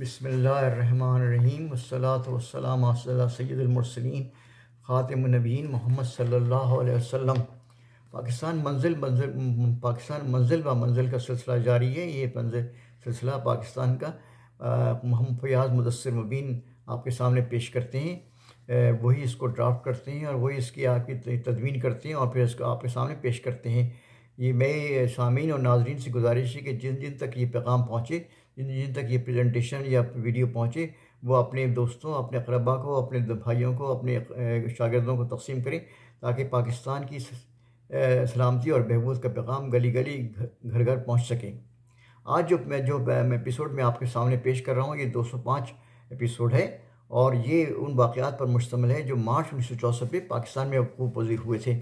बसमीम वसलातम सैदमरसलिन ख़ातमनबीन मोहम्मद सल्ला पाकिस्तान मंजिल मंजिल पाकिस्तान मंजिल व मंजिल का सिलसिला जारी है ये मंजिल सिलसिला पाकिस्तान का मोहम्मद फयाज मुदसर मुबीन आपके सामने पेश करते हैं वही इसको ड्राफ्ट करते हैं और वही इसकी आपकी तदवीन करते हैं और फिर इसको आपके सामने पेश करते हैं ये मैं सामीन और नाजरीन से गुजारिश है कि जिन दिन तक ये पैगाम पहुँचे जिन जिन तक ये प्रेजेंटेशन या वीडियो पहुँचे वो अपने दोस्तों अपने अकरबा को अपने भाइयों को अपने शागिदों को तकसीम करें ताकि पाकिस्तान की सलामती और बहबूद का पैगाम गली गली घर घर पहुँच सकें आज जो मैं जो एपिसोड में आपके सामने पेश कर रहा हूँ ये दो सौ पाँच एपिसोड है और ये उन वाक़ात पर मुश्तमल है जो मार्च उन्नीस सौ चौसठ में पाकिस्तान में वकूफ़ पजी हुए थे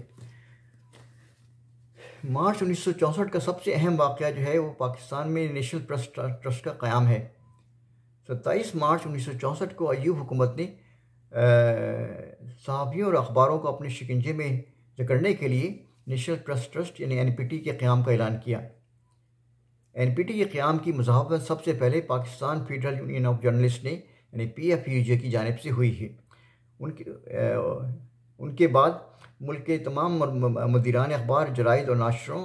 मार्च 1964 का सबसे अहम वाक़ जो है वो पाकिस्तान में नेशनल प्रेस ट्रस्ट का क़्याम है सत्ताईस मार्च 1964 को अयूब हुकूमत ने सहाफ़ियों और अखबारों को अपने शिकंजे में जकड़ने के लिए नेशनल प्रेस ट्रस्ट यानी एन के क़्याम का ऐलान किया एन पी टी के क़्याम की मजाफत सबसे पहले Pakistan federal union of journalist ने यानी पी एफ यू जे की जानब से हुई है उनकी उनके बाद मुल्क के तमाम मदीरान अखबार जराइद और नाशरों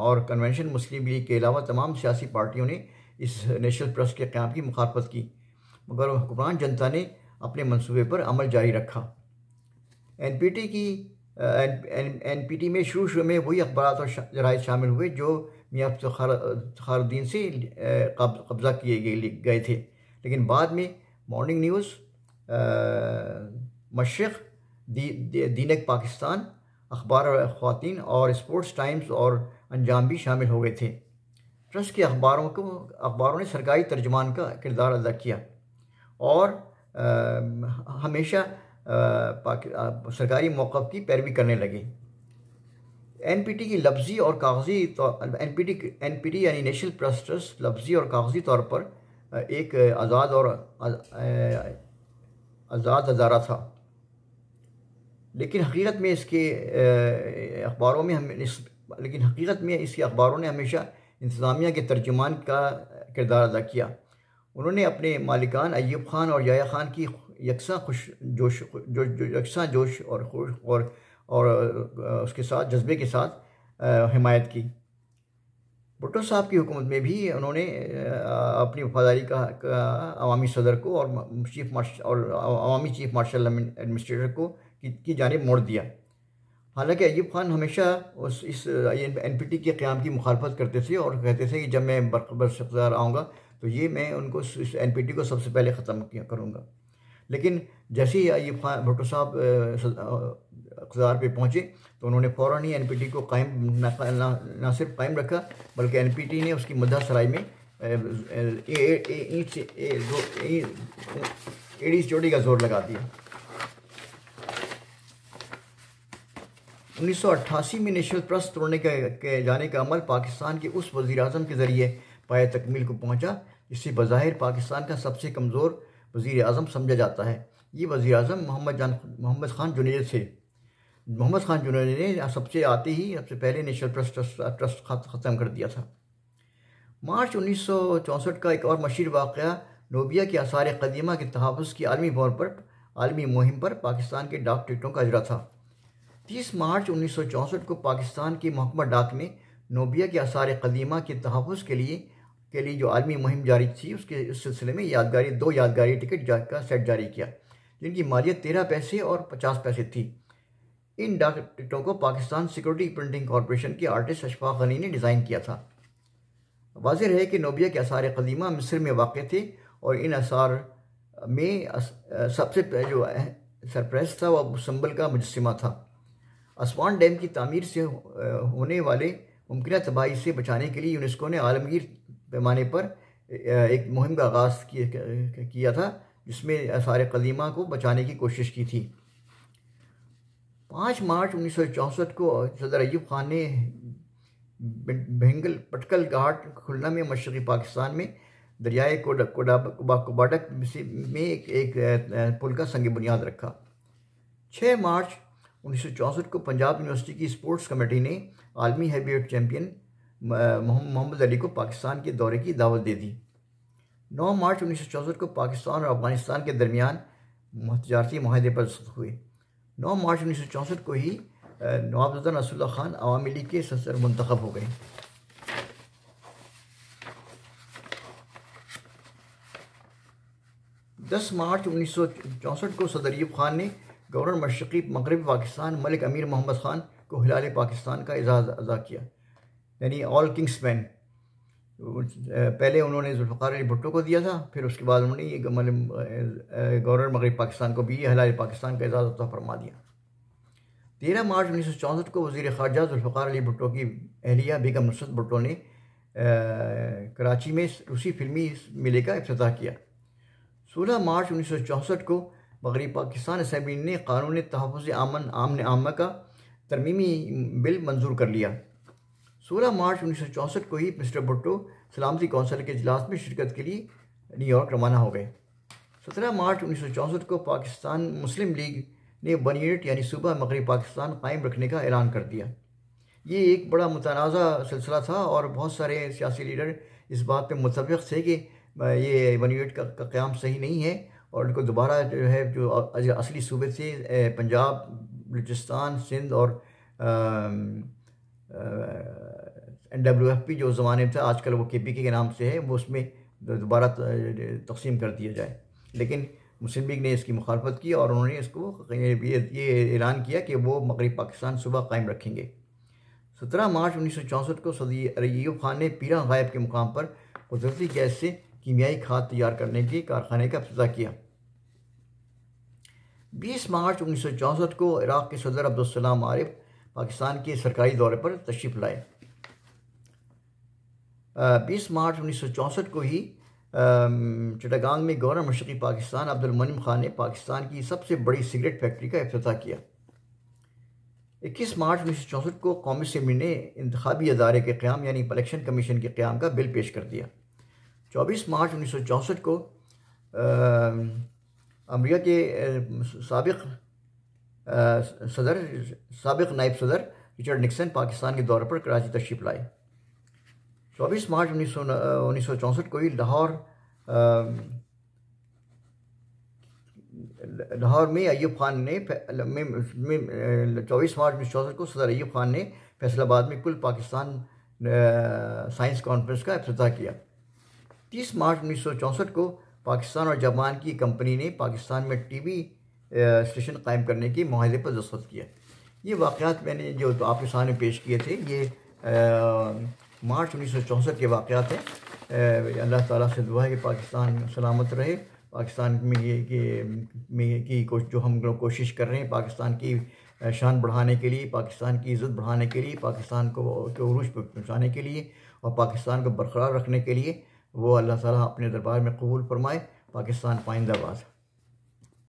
और कन्वेंशन मुस्लिम लीग के अलावा तमाम सियासी पार्टियों ने इस नेशनल प्रेस के क़्याम की मुखालफत की मगर हुक्मरान जनता ने अपने मंसूबे पर अमल जारी रखा एन पी टी की एन पी टी में शुरू शुरू में वही अखबार और जराइद शामिल हुए जो मियाँ खारुद्दीन से कब्ज़ा किए गए थे लेकिन बाद में मॉर्निंग न्यूज़ मशरक़ दीनक पाकिस्तान अखबार ख़वान और स्पोर्ट्स टाइम्स और अंजाम भी शामिल हो गए थे ट्रस्ट के अखबारों को अखबारों ने सरकारी तर्जमान का किरदार अदा किया और आ, हमेशा आ, सरकारी मौक़ की पैरवी करने लगे एन पी टी की लफ्ज़ी और कागजी N P T N P T यानी नेशनल प्रेस ट्रस्ट लफ्ज़ी और कागजी तौर पर एक आज़ाद और आज़ाद अदारा था लेकिन हकीकत में इसके अखबारों में हम इस लेकिन हकीकत में इसके अखबारों ने हमेशा इंतज़ामिया के तर्जुमान का किरदार अदा किया उन्होंने अपने मालिकान अयूब खान और या खान की यकसा खुश जोश जो, जो यकसा जोश और खुश और और उसके साथ जज्बे के साथ हमायत की भुट्टो साहब की हुकूमत में भी उन्होंने अपनी वफादारी का, का अवामी सदर को और चीफ मार्श और अवामी चीफ मार्शल एडमिनिस्ट्रेटर को की, जानब मोड़ दिया हालांकि अय्यूब खान हमेशा उस इस एन पी टी के क़्याम की मुखालफत करते थे और कहते थे कि जब मैं बरकबर इकदार आऊँगा तो ये मैं उनको इस एन पी टी को सबसे पहले ख़त्म करूँगा लेकिन जैसे ही अय्यूब खान भुट्टो साहब अकदार पर पहुँचे तो उन्होंने फ़ौर ही एन पी टी को कायम ना, ना, सिर्फ कायम रखा बल्कि एन पी टी ने उसकी मदा सराय में एड़ी चोटी का जोर लगा दिया 1988 में नेशनल प्रेस तोड़ने के, के जाने का अमल पाकिस्तान के उस वजी अजम के ज़रिए पाए तकमील को पहुंचा जिससे बाहिर पाकिस्तान का सबसे कमज़ोर वज़ी अजम समझा जाता है ये वज़ी अजम मोहम्मद जान मोहम्मद ख़ान जुनेद थे मोहम्मद ख़ान जुनेद ने सबसे आते ही सबसे पहले नेशनल ट्रस्ट ट्रस्ट ख़त्म कर दिया था मार्च उन्नीस का एक और मशीर वाक़ नोबिया के आसार कदीमा के तहफ़ की आलमी तौर पर आलमी मुहिम पर पाकिस्तान के डाक टिकटों का अजरा था 30 मार्च उन्नीस को पाकिस्तान की महकमा डाक ने नोबिया के आसार कदीमा के तहफ़ के लिए के लिए जो आलमी मुहिम जारी थी उसके इस सिलसिले में यादगारी दो यादगारी टिकट जा, का सेट जारी किया जिनकी मालियत तेरह पैसे और पचास पैसे थी इन डाक टिकटों को पाकिस्तान सिक्योरिटी प्रिंटिंग कॉरपोरेशन के आर्टिस्ट अशफाक गनी ने डिज़ाइन किया था वाजह है कि नोबिया के आसार कदीमा मिस्र में वाक़ थे और इन आसार में सबसे जो सरप्रेस था वह संबल का मुजस्मा था असवान डैम की तमीर से होने वाले मुमकिन तबाही से बचाने के लिए यूनेस्को ने आलमगीर पैमाने पर एक मुहिम का आगाज़ किया था जिसमें आसार कदीमा को बचाने की कोशिश की थी पाँच मार्च उन्नीस को सदर अयूब खान ने भेंगल पटकल घाट खुलना में मशरक़ी पाकिस्तान में दरियाए कोडा, में एक, एक पुल का संग बुनियाद रखा छः मार्च उन्नीस को पंजाब यूनिवर्सिटी की स्पोर्ट्स कमेटी ने आलमी हैवीवेट चैम्पियन मोहम्मद अली को पाकिस्तान के दौरे की दावत दे दी 9 मार्च उन्नीस को पाकिस्तान और अफगानिस्तान के दरमियान तजारती माहे पर दस्त हुए 9 मार्च उन्नीस को ही नवाबजा नसरुल्ला खान आवामी लीग के सदर मंतखब हो गए दस मार्च उन्नीस को सदर यूब खान ने गवर्नर मशरक़ी मगरब पाकिस्तान मलिक अमीर मोहम्मद ख़ान को हिलाल पाकिस्तान का एजाज़ अदा किया यानी ऑल किंग्स मैन पहले उन्होंने जुल्फ़ार अली भुट्टो को दिया था फिर उसके बाद उन्होंने ये मतलब, गवर्नर मगरब पाकिस्तान को भी हिलाल पाकिस्तान का एजाज़ अदा फरमा दिया तेरह मार्च उन्नीस सौ चौंसठ को वजी खारजा जुल्फ़ार अली भुट्टो की अहलिया बेगम नुसरत भुट्टो ने कराची में रूसी फिल्मी मेले का अफ्त किया सोलह मार्च उन्नीस सौ चौंसठ को मगरबी पाकिस्तान असम्बली ने कानून तहफ़ आमन आमन आमा का तरमीमी बिल मंजूर कर लिया सोलह मार्च उन्नीस सौ चौंसठ को ही मिस्टर भुट्टो सलामती कौंसिल के अजलास में शिरकत के लिए न्यूयॉर्क रवाना हो गए सत्रह मार्च उन्नीस सौ चौंसठ को पाकिस्तान मुस्लिम लीग ने वन यूनिट यानी सूबा मगरब पाकिस्तान कायम रखने का ऐलान कर दिया ये एक बड़ा मुतनाज़ सिलसिला था और बहुत सारे सियासी लीडर इस बात पर मुतफ़ थे कि ये वन यूनिट का, का क्याम सही नहीं है और इनको दोबारा जो है जो असली सूबे थे पंजाब बलूचिस्तान सिंध और एन डब्ल्यू एफ पी जो ज़माने में था आजकल वो के पी के नाम से है वो उसमें दोबारा तकसीम कर दिया जाए लेकिन मुस्लिम लीग ने इसकी मुखालफत की और उन्होंने इसको ये ऐलान किया कि वो मगरब पाकिस्तान सुबह कायम रखेंगे सत्रह मार्च उन्नीस सौ चौंसठ को सदी अयूब खान ने पीरा गायब के मुकाम पर कुदरती गैस से कीमियाई खाद तैयार करने की कारखाने का अफ्त किया 20 मार्च उन्नीस को इराक़ के सदर अब्दुलसलाम आरिफ पाकिस्तान के सरकारी दौरे पर तशरीफ लाए बीस मार्च उन्नीस को ही चटागांग में गवर्नर मशरक़ी पाकिस्तान अब्दुलमनम खान ने पाकिस्तान की सबसे बड़ी सिगरेट फैक्ट्री का अफ्त किया 21 मार्च उन्नीस को कौमी सेमी ने इंतबी अदारे के क़्याम यानी इलेक्शन कमीशन के क़्याम का बिल पेश कर दिया 24 मार्च उन्नीस को अमरीका के सबक सदर सबक नायब सदर रिचर्ड निक्सन पाकिस्तान के दौरे पर कराची तशरीफ लाए 24 मार्च उन्नीस सौ को ही लाहौर लाहौर में अयूब खान ने चौबीस मार्च उन्नीस सौ को सदर अयूब खान ने फैसलाबाद में कुल पाकिस्तान साइंस कॉन्फ्रेंस का अफ्त किया 30 मार्च उन्नीस को पाकिस्तान और जापान की कंपनी ने पाकिस्तान में टीवी स्टेशन कायम करने के माहे पर दस्त किया ये वाक़ात मैंने जो तो आपके सामने पेश किए थे ये आ, मार्च उन्नीस के वाक़ात हैं अल्लाह ताला से दुआ है कि पाकिस्तान सलामत रहे पाकिस्तान में ये कि में की जो हम लोग कोशिश कर रहे हैं पाकिस्तान की शान बढ़ाने के लिए पाकिस्तान की इज़्ज़त बढ़ाने के लिए पाकिस्तान को के पहुँचाने के लिए और पाकिस्तान को बरकरार रखने के लिए वो अल्लाह ताला अपने दरबार में कबूल फरमाए पाकिस्तान पाइंदाबाद